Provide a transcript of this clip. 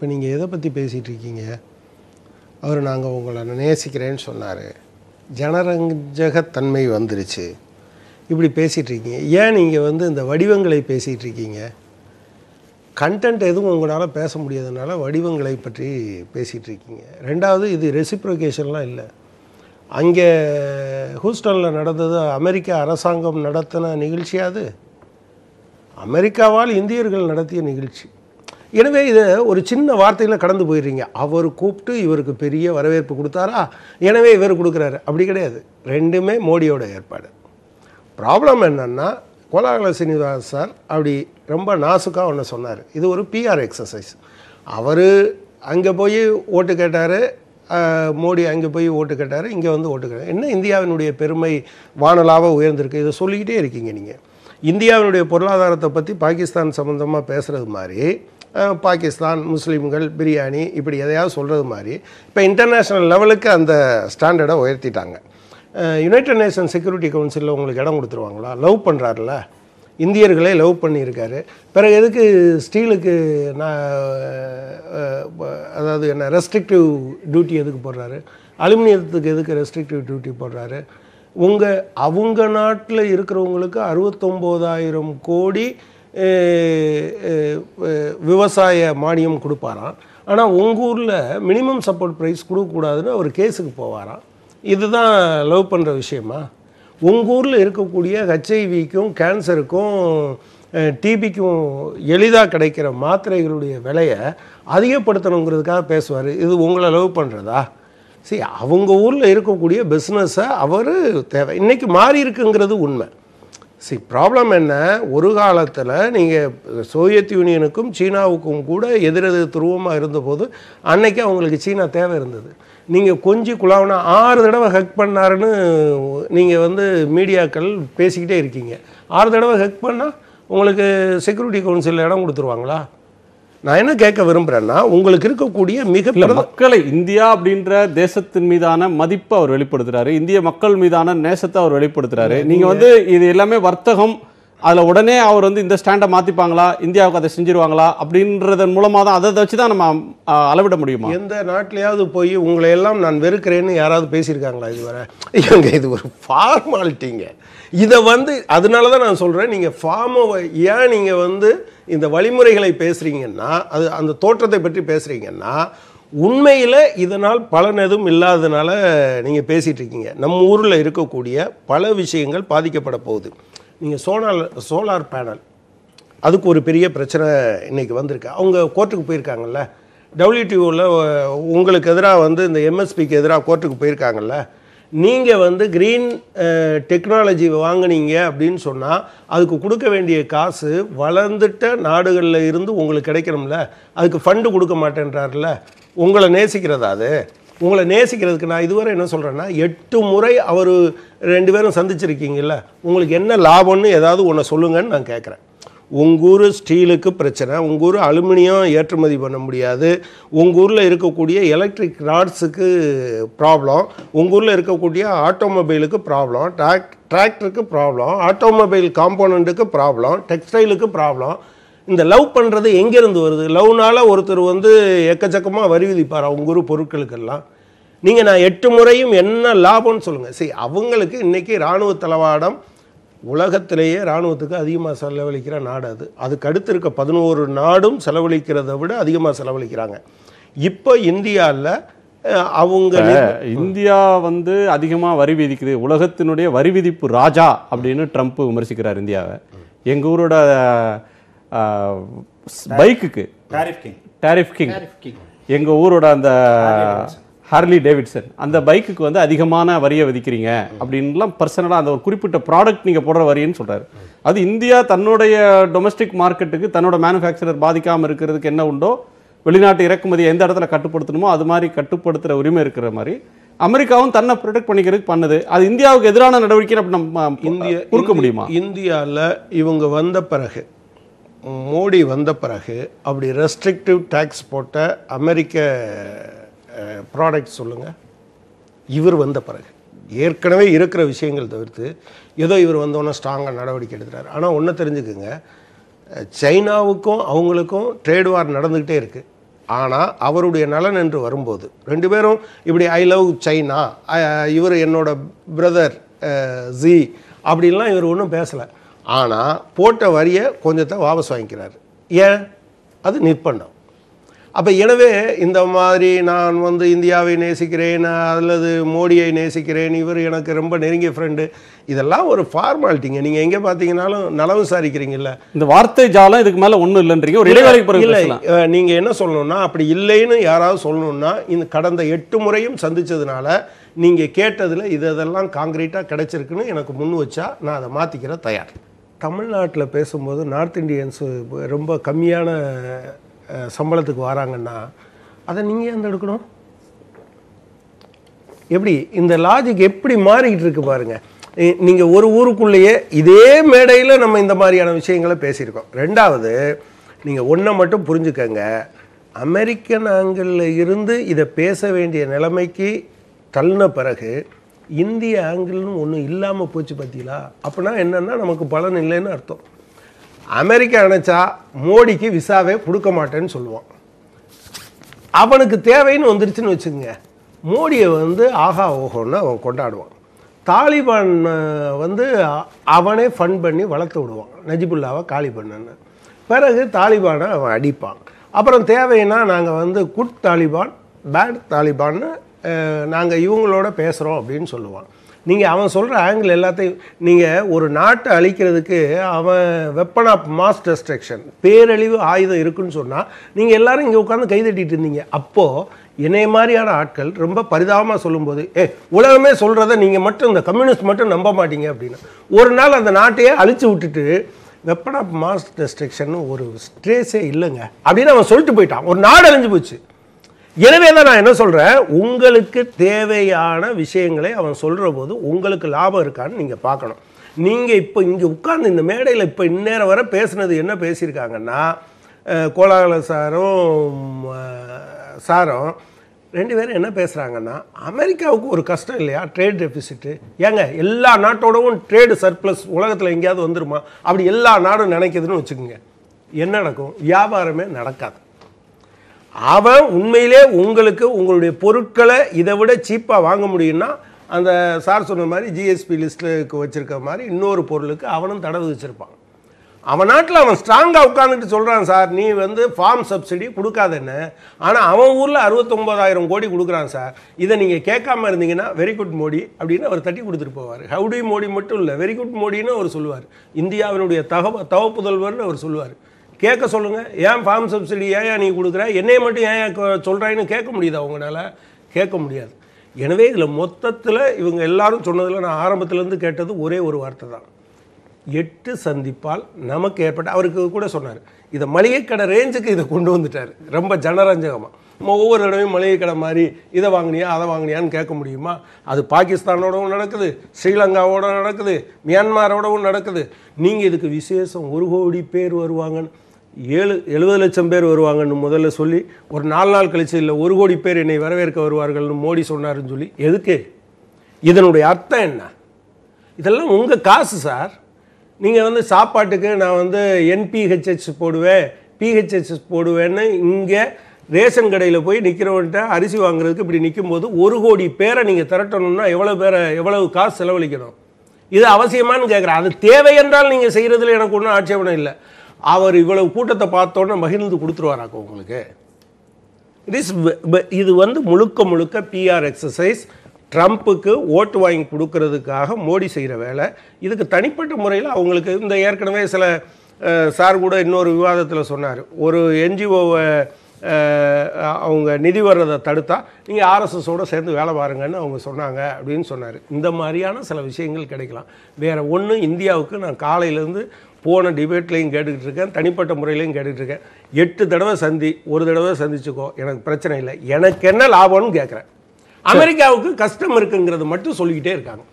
இப்போ நீங்கள் எதை பற்றி பேசிகிட்டு இருக்கீங்க அவர் நாங்கள் உங்களை நேசிக்கிறேன்னு சொன்னார் ஜனரஞ்சகத்தன்மை வந்துருச்சு இப்படி பேசிகிட்டு இருக்கீங்க ஏன் நீங்கள் வந்து இந்த வடிவங்களை பேசிகிட்டு இருக்கீங்க கண்டென்ட் எதுவும் உங்களால் பேச முடியாதனால வடிவங்களை பற்றி பேசிகிட்டு இருக்கீங்க ரெண்டாவது இது ரெசிப்ரோகேஷன்லாம் இல்லை அங்கே ஹூஸ்டனில் நடந்தது அமெரிக்க அரசாங்கம் நடத்தின நிகழ்ச்சியாது அமெரிக்காவால் இந்தியர்கள் நடத்திய நிகழ்ச்சி எனவே இதை ஒரு சின்ன வார்த்தையில் கடந்து போயிடுறீங்க அவர் கூப்பிட்டு இவருக்கு பெரிய வரவேற்பு கொடுத்தாரா எனவே இவர் கொடுக்குறாரு அப்படி கிடையாது ரெண்டுமே மோடியோட ஏற்பாடு ப்ராப்ளம் என்னென்னா கோலாகல சீனிவாசன் சார் அப்படி ரொம்ப நாசுக்காக ஒன்று சொன்னார் இது ஒரு பிஆர் எக்ஸசைஸ் அவர் அங்கே போய் ஓட்டு கேட்டார் மோடி அங்கே போய் ஓட்டு கேட்டார் இங்கே வந்து ஓட்டு கேட்டார் என்ன இந்தியாவினுடைய பெருமை வானலாக உயர்ந்திருக்கு இதை சொல்லிக்கிட்டே இருக்கீங்க நீங்கள் இந்தியாவினுடைய பொருளாதாரத்தை பற்றி பாகிஸ்தான் சம்மந்தமாக பேசுகிறது மாதிரி பாகிஸ்தான் முஸ்லீம்கள் பிரியாணி இப்படி எதையாவது சொல்கிறது மாதிரி இப்போ இன்டர்நேஷ்னல் லெவலுக்கு அந்த ஸ்டாண்டர்டை உயர்த்திட்டாங்க யுனைடட் நேஷன் செக்யூரிட்டி கவுன்சிலில் உங்களுக்கு இடம் கொடுத்துருவாங்களா லவ் பண்ணுறாருல இந்தியர்களே லவ் பண்ணியிருக்காரு பிறகு எதுக்கு ஸ்டீலுக்கு நான் அதாவது என்ன ரெஸ்ட்ரிக்டிவ் டியூட்டி எதுக்கு போடுறாரு அலுமினியத்துக்கு எதுக்கு ரெஸ்ட்ரிக்டிவ் டியூட்டி போடுறாரு உங்கள் அவங்க நாட்டில் இருக்கிறவங்களுக்கு அறுபத்தொம்போதாயிரம் கோடி விவசாய மானியம் கொடுப்பாராம் ஆனால் உங்கள் ஊரில் மினிமம் சப்போர்ட் ப்ரைஸ் கொடுக்கக்கூடாதுன்னு அவர் கேஸுக்கு போவாராம் இதுதான் லவ் பண்ணுற விஷயமா உங்கள் ஊரில் இருக்கக்கூடிய ஹெச்ஐவிக்கும் கேன்சருக்கும் டிபிக்கும் எளிதாக கிடைக்கிற மாத்திரைகளுடைய விலையை அதிகப்படுத்தணுங்கிறதுக்காக பேசுவார் இது உங்களை லவ் பண்ணுறதா சரி அவங்க ஊரில் இருக்கக்கூடிய பிஸ்னஸை அவர் தேவை இன்றைக்கி மாறி இருக்குங்கிறது உண்மை சரி ப்ராப்ளம் என்ன ஒரு காலத்தில் நீங்கள் சோவியத் யூனியனுக்கும் சீனாவுக்கும் கூட எதிரெது துருவமாக இருந்தபோது அன்னைக்கு அவங்களுக்கு சீனா தேவை இருந்தது நீங்கள் கொஞ்சம் குழாவுனா ஆறு தடவை ஹெக் பண்ணாருன்னு நீங்கள் வந்து மீடியாக்கள் பேசிக்கிட்டே இருக்கீங்க ஆறு தடவை ஹெக் பண்ணால் உங்களுக்கு செக்யூரிட்டி கவுன்சிலில் இடம் கொடுத்துருவாங்களா நான் என்ன கேட்க விரும்புகிறேன்னா உங்களுக்கு இருக்கக்கூடிய மிக மக்களை இந்தியா அப்படின்ற தேசத்தின் மீதான மதிப்பை அவர் வெளிப்படுத்துறாரு இந்திய மக்கள் மீதான நேசத்தை அவர் வெளிப்படுத்துறாரு நீங்கள் வந்து இது எல்லாமே வர்த்தகம் அதில் உடனே அவர் வந்து இந்த ஸ்டாண்டை மாற்றிப்பாங்களா இந்தியாவுக்கு அதை செஞ்சிருவாங்களா அப்படின்றதன் மூலமாக தான் அதை வச்சு தான் நம்ம அளவிட முடியுமா எந்த நாட்டிலையாவது போய் உங்களை எல்லாம் நான் வெறுக்கிறேன்னு யாராவது பேசியிருக்காங்களா இதுவரை எங்கள் இது ஒரு ஃபார்மாலிட்டிங்க இதை வந்து அதனால தான் நான் சொல்கிறேன் நீங்கள் ஃபார்மை ஏன் நீங்கள் வந்து இந்த வழிமுறைகளை பேசுகிறீங்கன்னா அது அந்த தோற்றத்தை பற்றி பேசுகிறீங்கன்னா உண்மையில் இதனால் பலன் எதுவும் இல்லாததுனால நீங்கள் பேசிகிட்டு இருக்கீங்க நம்ம ஊரில் இருக்கக்கூடிய பல விஷயங்கள் பாதிக்கப்பட போகுது நீங்கள் சோனால் சோலார் பேனல் அதுக்கு ஒரு பெரிய பிரச்சனை இன்றைக்கி வந்திருக்கு அவங்க கோர்ட்டுக்கு போயிருக்காங்கல்ல டபிள்யூடிஓவில் உங்களுக்கு எதிராக வந்து இந்த எம்எஸ்பிக்கு எதிராக கோர்ட்டுக்கு போயிருக்காங்கல்ல நீங்கள் வந்து க்ரீன் டெக்னாலஜி வாங்கினீங்க அப்படின்னு சொன்னால் அதுக்கு கொடுக்க வேண்டிய காசு வளர்ந்துட்ட நாடுகளில் இருந்து உங்களுக்கு கிடைக்கணும்ல அதுக்கு ஃபண்டு கொடுக்க மாட்டேன்றார்ல உங்களை நேசிக்கிறதா அது உங்களை நேசிக்கிறதுக்கு நான் இதுவரை என்ன சொல்கிறேன்னா எட்டு முறை அவர் ரெண்டு பேரும் சந்திச்சிருக்கீங்கல்ல உங்களுக்கு என்ன லாபம்னு ஏதாவது ஒன்று சொல்லுங்கன்னு நான் கேட்குறேன் உங்கூர் ஸ்டீலுக்கு பிரச்சனை உங்கூர் அலுமினியம் ஏற்றுமதி பண்ண முடியாது உங்கள் ஊரில் இருக்கக்கூடிய எலக்ட்ரிக் ராட்ஸுக்கு ப்ராப்ளம் உங்கள் ஊரில் இருக்கக்கூடிய ஆட்டோமொபைலுக்கு ப்ராப்ளம் ட்ராக் டிராக்டருக்கு ப்ராப்ளம் ஆட்டோமொபைல் காம்போனண்ட்டுக்கு ப்ராப்ளம் டெக்ஸ்டைலுக்கு ப்ராப்ளம் இந்த லவ் பண்ணுறது எங்கேருந்து வருது லவ்னால் ஒருத்தர் வந்து எக்கச்சக்கமாக வரி விதிப்பார் அவங்க ஊர் பொருட்களுக்கெல்லாம் நீங்கள் நான் எட்டு முறையும் என்ன லாபம்னு சொல்லுங்கள் சரி அவங்களுக்கு இன்றைக்கி இராணுவ தளவாடம் உலகத்திலேயே இராணுவத்துக்கு அதிகமாக செலவழிக்கிற நாடு அது அதுக்கு அடுத்து இருக்க பதினோரு நாடும் செலவழிக்கிறத விட அதிகமாக செலவழிக்கிறாங்க இப்போ இந்தியாவில் அவங்க இந்தியா வந்து அதிகமாக வரி விதிக்குது உலகத்தினுடைய வரி விதிப்பு ராஜா அப்படின்னு ட்ரம்ப் விமர்சிக்கிறார் இந்தியாவை எங்கள் ஊரோட பைக்குக்கு டேரிஃப் கிங் டேரிஃப் கிங் எங்கள் ஊரோட அந்த ஹார்லி டேவிட்சன் அந்த பைக்குக்கு வந்து அதிகமான வரியை விதிக்கிறீங்க அப்படின்லாம் பர்சனலாக அந்த ஒரு குறிப்பிட்ட ப்ராடக்ட் நீங்கள் போடுற வரின்னு சொல்கிறாரு அது இந்தியா தன்னுடைய டொமஸ்டிக் மார்க்கெட்டுக்கு தன்னோட மேனுஃபேக்சரர் பாதிக்காமல் இருக்கிறதுக்கு என்ன உண்டோ வெளிநாட்டு இறக்குமதி எந்த இடத்துல கட்டுப்படுத்தணுமோ அது மாதிரி கட்டுப்படுத்துகிற உரிமை இருக்கிற மாதிரி அமெரிக்காவும் தன்னை ப்ரொடெக்ட் பண்ணிக்கிறதுக்கு பண்ணுது அது இந்தியாவுக்கு எதிரான நடவடிக்கை அப்படி நம்ம இந்திய கொடுக்க முடியுமா இந்தியாவில் இவங்க வந்த பிறகு மோடி வந்த பிறகு அப்படி ரெஸ்ட்ரிக்டிவ் டேக்ஸ் போட்ட அமெரிக்க ப்ராடக்ட் சொல்லுங்கள் இவர் வந்த பிறகு ஏற்கனவே இருக்கிற விஷயங்கள் தவிர்த்து ஏதோ இவர் வந்தோன்னே ஸ்ட்ராங்காக நடவடிக்கை எடுக்கிறார் ஆனால் ஒன்று தெரிஞ்சுக்குங்க சைனாவுக்கும் அவங்களுக்கும் ட்ரேட் வார் நடந்துக்கிட்டே இருக்குது ஆனால் அவருடைய நலன் என்று வரும்போது ரெண்டு பேரும் இப்படி ஐ லவ் சைனா இவர் என்னோட பிரதர் ஜி அப்படின்லாம் இவர் ஒன்றும் பேசலை ஆனால் போட்ட வரியை கொஞ்சத்தை வாபஸ் வாங்கிக்கிறார் ஏன் அது நிற்பண்டம் அப்போ எனவே இந்த மாதிரி நான் வந்து இந்தியாவை நேசிக்கிறேன் அல்லது மோடியை நேசிக்கிறேன் இவர் எனக்கு ரொம்ப நெருங்கிய ஃப்ரெண்டு இதெல்லாம் ஒரு ஃபார்மாலிட்டிங்க நீங்கள் எங்கே பார்த்தீங்கன்னாலும் நல விசாரிக்கிறீங்கல்ல இந்த வார்த்தை ஜாலம் இதுக்கு மேலே ஒன்றும் இல்லைன்றீங்க ஒரு இடைவேளைக்கு இல்லை நீங்கள் என்ன சொல்லணும்னா அப்படி இல்லைன்னு யாராவது சொல்லணும்னா இந்த கடந்த எட்டு முறையும் சந்தித்ததுனால நீங்கள் கேட்டதில் இது இதெல்லாம் காங்கிரீட்டாக கிடச்சிருக்குன்னு எனக்கு முன் வச்சா நான் அதை மாற்றிக்கிற தயார் தமிழ்நாட்டில் பேசும்போது நார்த் இண்டியன்ஸு ரொம்ப கம்மியான சம்பளத்துக்கு வராங்கன்னா அதை நீங்கள் ஏன் எடுக்கணும் எப்படி இந்த லாஜிக் எப்படி மாறிக்கிட்டு இருக்கு பாருங்கள் நீங்கள் ஒரு ஊருக்குள்ளேயே இதே மேடையில் நம்ம இந்த மாதிரியான விஷயங்களை பேசியிருக்கோம் ரெண்டாவது நீங்கள் ஒன்றை மட்டும் புரிஞ்சுக்கங்க அமெரிக்கன் ஆங்கிளில் இருந்து இதை பேச வேண்டிய நிலைமைக்கு தள்ளின பிறகு இந்திய ஆங்கிள்னு ஒன்றும் இல்லாமல் போச்சு பார்த்தீங்களா அப்படின்னா என்னென்னா நமக்கு பலன் இல்லைன்னு அர்த்தம் அமெரிக்கா நினச்சா மோடிக்கு விசாவே கொடுக்க மாட்டேன்னு சொல்லுவான் அவனுக்கு தேவைன்னு வந்துருச்சுன்னு வச்சுக்கோங்க மோடியை வந்து ஆஹா ஓஹோன்னு அவன் கொண்டாடுவான் தாலிபான் வந்து அவனே ஃபன் பண்ணி வளர்த்து விடுவான் நஜிபுல்லாவை காலி பண்ணன்னு பிறகு தாலிபானை அவன் அடிப்பான் அப்புறம் தேவைன்னா நாங்கள் வந்து குட் தாலிபான் பேட் தாலிபான்னு நாங்கள் இவங்களோட பேசுகிறோம் அப்படின்னு சொல்லுவான் நீங்கள் அவன் சொல்கிற ஆங்கிள் எல்லாத்தையும் நீங்கள் ஒரு நாட்டை அழிக்கிறதுக்கு அவன் வெப்பன் ஆஃப் மாஸ் டெஸ்ட்ரக்ஷன் பேரழிவு ஆயுதம் இருக்குன்னு சொன்னால் நீங்கள் எல்லாரும் இங்கே உட்காந்து கைதட்டிட்டு இருந்தீங்க அப்போது இணைய மாதிரியான ஆட்கள் ரொம்ப பரிதாபமாக சொல்லும்போது ஏ உலகமே சொல்கிறத நீங்கள் மட்டும் இந்த கம்யூனிஸ்ட் மட்டும் நம்ப மாட்டீங்க அப்படின்னா ஒரு நாள் அந்த நாட்டையே அழிச்சு விட்டுட்டு வெப்பன் ஆஃப் மாஸ் டெஸ்ட்ரக்ஷன் ஒரு ஸ்ட்ரேஸே இல்லைங்க அப்படின்னு அவன் சொல்லிட்டு போயிட்டான் ஒரு நாடு அழிஞ்சு போச்சு எனவே தான் நான் என்ன சொல்கிறேன் உங்களுக்கு தேவையான விஷயங்களை அவன் சொல்கிற போது உங்களுக்கு லாபம் இருக்கான்னு நீங்கள் பார்க்கணும் நீங்கள் இப்போ இங்கே உட்கார்ந்து இந்த மேடையில் இப்போ இந்நேரம் வர பேசுனது என்ன பேசியிருக்காங்கன்னா கோலாகல சாரும் சாரும் ரெண்டு பேரும் என்ன பேசுகிறாங்கன்னா அமெரிக்காவுக்கு ஒரு கஷ்டம் இல்லையா ட்ரேட் டெபிசிட்டு ஏங்க எல்லா நாட்டோடவும் ட்ரேடு சர்ப்ளஸ் உலகத்தில் எங்கேயாவது வந்துருமா அப்படி எல்லா நாடும் நினைக்கிதுன்னு வச்சுக்கோங்க என்ன நடக்கும் வியாபாரமே நடக்காது அவன் உண்மையிலே உங்களுக்கு உங்களுடைய பொருட்களை இதை விட சீப்பாக வாங்க முடியும்னா அந்த சார் சொன்ன மாதிரி ஜிஎஸ்பி லிஸ்ட்டுக்கு வச்சுருக்க மாதிரி இன்னொரு பொருளுக்கு அவனும் தடவு வச்சுருப்பான் அவன் நாட்டில் அவன் ஸ்ட்ராங்காக உட்காந்துட்டு சொல்கிறான் சார் நீ வந்து ஃபார்ம் சப்சிடி கொடுக்காதன்னு ஆனால் அவன் ஊரில் அறுபத்தொம்போதாயிரம் கோடி கொடுக்குறான் சார் இதை நீங்கள் கேட்காம இருந்தீங்கன்னா வெரி குட் மோடி அப்படின்னு அவர் தட்டி கொடுத்துட்டு போவார் ஹவுடி மோடி மட்டும் இல்லை வெரி குட் மோடின்னு அவர் சொல்லுவார் இந்தியாவினுடைய தக தவப்புதல்வர்னு அவர் சொல்லுவார் கேட்க சொல்லுங்கள் ஏன் ஃபார்ம் சப்சிடி ஏன் நீ கொடுக்குற என்னையை மட்டும் ஏன் சொல்கிறாயின்னு கேட்க முடியுது அவங்களால கேட்க முடியாது எனவே இதில் மொத்தத்தில் இவங்க எல்லாரும் சொன்னதில் நான் ஆரம்பத்துலேருந்து கேட்டது ஒரே ஒரு வார்த்தை தான் எட்டு சந்திப்பால் நமக்கு ஏற்பட்ட அவருக்கு கூட சொன்னார் இதை மளிகை கடை ரேஞ்சுக்கு இதை கொண்டு வந்துட்டார் ரொம்ப ஜனரஞ்சகமாக நம்ம ஒவ்வொரு இடமும் மளிகை கடை மாதிரி இதை வாங்கினியா அதை வாங்கினியான்னு கேட்க முடியுமா அது பாகிஸ்தானோடவும் நடக்குது ஸ்ரீலங்காவோட நடக்குது மியான்மாரோடவும் நடக்குது நீங்கள் இதுக்கு விசேஷம் ஒரு கோடி பேர் வருவாங்கன்னு ஏழு எழுபது லட்சம் பேர் வருவாங்கன்னு முதல்ல சொல்லி ஒரு நாலு நாள் கழிச்சு இல்லை ஒரு கோடி பேர் என்னை வரவேற்க வருவார்கள்னு மோடி சொன்னாருன்னு சொல்லி எதுக்கு இதனுடைய அர்த்தம் என்ன இதெல்லாம் உங்கள் காசு சார் நீங்கள் வந்து சாப்பாட்டுக்கு நான் வந்து என்பிஹெச்ஹெச் போடுவேன் பிஹெச்ஹெச் போடுவேன்னு இங்கே ரேஷன் கடையில் போய் நிற்கிறவன்ட்ட அரிசி வாங்குறதுக்கு இப்படி நிற்கும்போது ஒரு கோடி பேரை நீங்கள் திரட்டணும்னா எவ்வளோ பேரை எவ்வளவு காசு செலவழிக்கணும் இது அவசியமானு கேட்குறேன் அது தேவை என்றால் நீங்கள் செய்கிறதுல எனக்கு ஒன்றும் ஆட்சேபணம் இல்லை அவர் இவ்வளவு கூட்டத்தை பார்த்தோன்னே மகிழ்ந்து கொடுத்துருவாராக்கோ உங்களுக்கு இட் இஸ் இது வந்து முழுக்க முழுக்க பிஆர் எக்ஸசைஸ் ட்ரம்ப்புக்கு ஓட்டு வாங்கி கொடுக்கறதுக்காக மோடி செய்கிற வேலை இதுக்கு தனிப்பட்ட முறையில் அவங்களுக்கு இந்த ஏற்கனவே சில சார் கூட இன்னொரு விவாதத்தில் சொன்னார் ஒரு என்ஜிஓவை அவங்க நிதி வர்றதை தடுத்தா நீங்கள் ஆர்எஸ்எஸோடு சேர்ந்து வேலை பாருங்கன்னு அவங்க சொன்னாங்க அப்படின்னு சொன்னார் இந்த மாதிரியான சில விஷயங்கள் கிடைக்கலாம் வேறு ஒன்று இந்தியாவுக்கு நான் காலையிலேருந்து போன டிபேட்லேயும் கேட்டுக்கிட்டு இருக்கேன் தனிப்பட்ட முறையிலையும் கேட்டுக்கிட்டு இருக்கேன் எட்டு தடவை சந்தி ஒரு தடவை சந்திச்சுக்கோ எனக்கு பிரச்சனை இல்லை எனக்கு என்ன லாபம்னு கேட்குறேன் அமெரிக்காவுக்கு கஷ்டம் இருக்குங்கிறது மட்டும் சொல்லிக்கிட்டே இருக்காங்க